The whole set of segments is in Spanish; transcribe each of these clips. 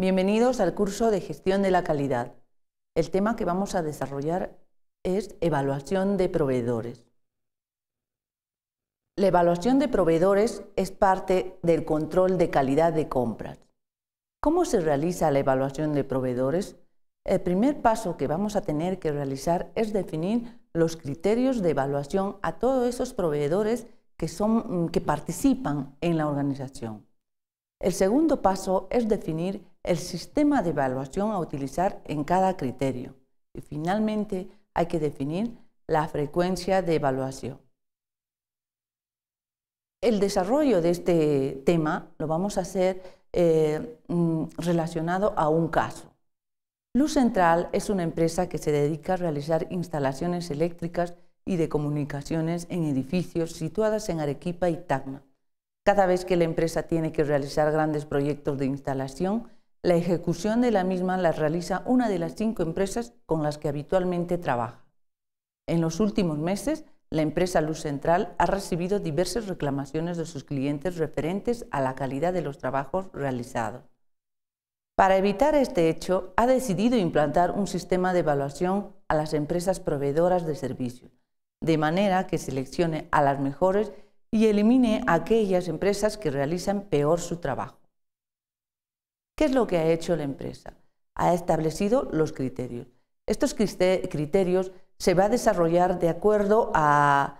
Bienvenidos al curso de gestión de la calidad. El tema que vamos a desarrollar es evaluación de proveedores. La evaluación de proveedores es parte del control de calidad de compras. ¿Cómo se realiza la evaluación de proveedores? El primer paso que vamos a tener que realizar es definir los criterios de evaluación a todos esos proveedores que, son, que participan en la organización. El segundo paso es definir el sistema de evaluación a utilizar en cada criterio y finalmente hay que definir la frecuencia de evaluación. El desarrollo de este tema lo vamos a hacer eh, mm, relacionado a un caso. Luz Central es una empresa que se dedica a realizar instalaciones eléctricas y de comunicaciones en edificios situadas en Arequipa y Tacna. Cada vez que la empresa tiene que realizar grandes proyectos de instalación, la ejecución de la misma la realiza una de las cinco empresas con las que habitualmente trabaja. En los últimos meses, la empresa Luz Central ha recibido diversas reclamaciones de sus clientes referentes a la calidad de los trabajos realizados. Para evitar este hecho, ha decidido implantar un sistema de evaluación a las empresas proveedoras de servicios, de manera que seleccione a las mejores y elimine aquellas empresas que realizan peor su trabajo. ¿Qué es lo que ha hecho la empresa? Ha establecido los criterios. Estos criterios se va a desarrollar de acuerdo al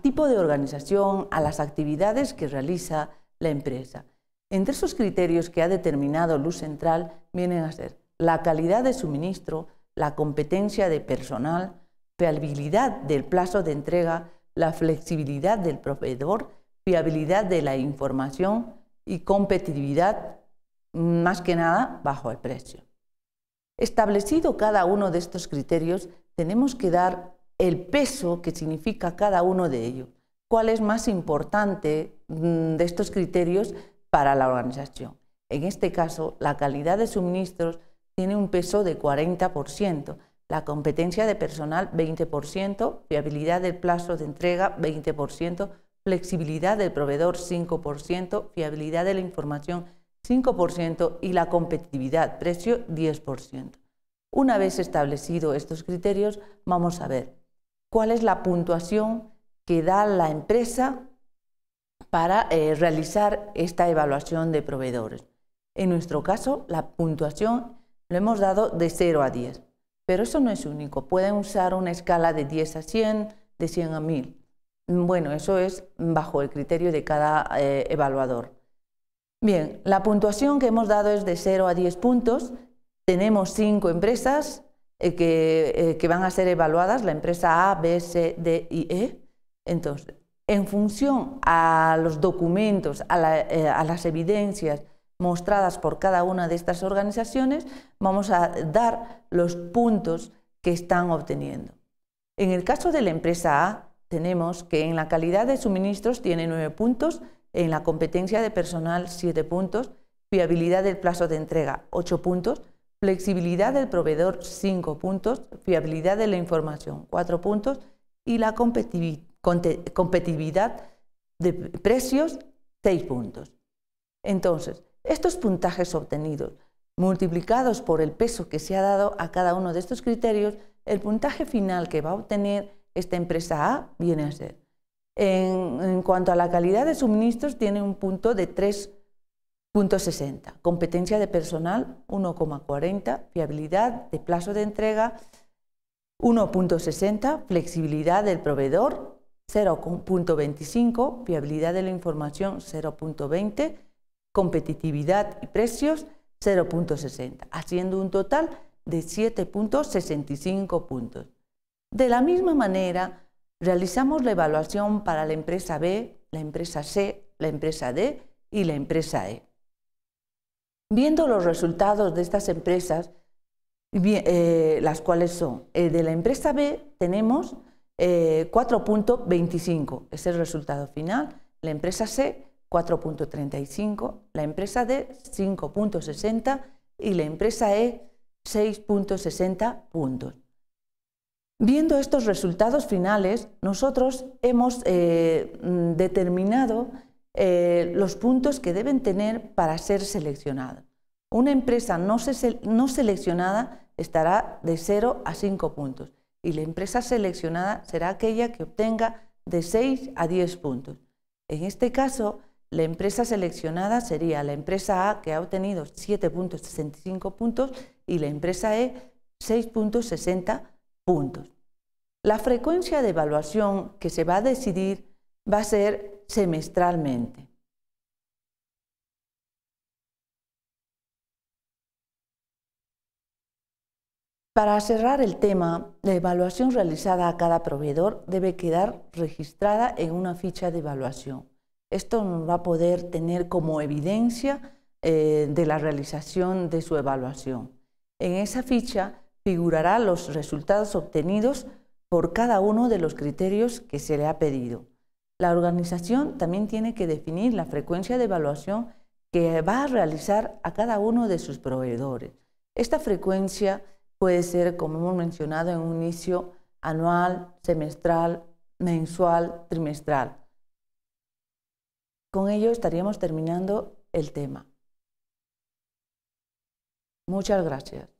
tipo de organización, a las actividades que realiza la empresa. Entre esos criterios que ha determinado Luz Central vienen a ser la calidad de suministro, la competencia de personal, fiabilidad del plazo de entrega, la flexibilidad del proveedor, fiabilidad de la información, y competitividad más que nada bajo el precio. Establecido cada uno de estos criterios, tenemos que dar el peso que significa cada uno de ellos, cuál es más importante mm, de estos criterios para la organización. En este caso, la calidad de suministros tiene un peso de 40%, la competencia de personal 20%, fiabilidad del plazo de entrega 20%, flexibilidad del proveedor 5%, fiabilidad de la información 5% y la competitividad precio 10%. Una vez establecidos estos criterios, vamos a ver cuál es la puntuación que da la empresa para eh, realizar esta evaluación de proveedores. En nuestro caso, la puntuación lo hemos dado de 0 a 10, pero eso no es único. Pueden usar una escala de 10 a 100, de 100 a 1000. Bueno, eso es bajo el criterio de cada eh, evaluador. Bien, la puntuación que hemos dado es de 0 a 10 puntos. Tenemos cinco empresas eh, eh, que, van a ser evaluadas, la empresa A, B, C, D y E. Entonces, en función a los documentos, a las evidencias mostradas por cada una de estas organizaciones, vamos a dar los puntos que están obteniendo. En el caso de la empresa A, tenemos que en la calidad de suministros tiene 9 puntos, en la competencia de personal 7 puntos, fiabilidad del plazo de entrega 8 puntos, flexibilidad del proveedor 5 puntos, fiabilidad de la información 4 puntos y la competitividad de precios 6 puntos. Entonces, estos puntajes obtenidos multiplicados por el peso que se ha dado a cada uno de estos criterios, el puntaje final que va a obtener esta empresa A viene a ser. En, cuanto a la calidad de suministros, tiene un punto de 3.60, competencia de personal 1,40, fiabilidad de plazo de entrega 1.60, flexibilidad del proveedor 0.25, fiabilidad de la información 0.20, competitividad y precios 0.60, haciendo un total de 7.65 puntos. De la misma manera, realizamos la evaluación para la empresa B, la empresa C, la empresa D y la empresa E. Viendo los resultados de estas empresas, eh, las cuales son, eh, de la empresa B tenemos 4.25, eh, es el resultado final, la empresa C 4.35, la empresa D 5.60 y la empresa E 6.60 puntos. Viendo estos resultados finales, nosotros hemos eh, mm, determinado eh, los puntos que deben tener para ser seleccionados. Una empresa no, no, seleccionada estará de 0 a 5 puntos y la empresa seleccionada será aquella que obtenga de 6 a 10 puntos. En este caso, la empresa seleccionada sería la empresa A que ha obtenido 7.65 puntos y la empresa E 6.60 puntos puntos. La frecuencia de evaluación que se va a decidir va a ser semestralmente. Para cerrar el tema, la evaluación realizada a cada proveedor debe quedar registrada en una ficha de evaluación. Esto nos va a poder tener como evidencia eh, de la realización de su evaluación. En esa ficha figurará los resultados obtenidos por cada uno de los criterios que se le ha pedido. La organización también tiene que definir la frecuencia de evaluación que va a realizar a cada uno de sus proveedores. Esta frecuencia puede ser, como hemos mencionado en un inicio, anual, semestral, mensual, trimestral. Con ello estaríamos terminando el tema. Muchas gracias.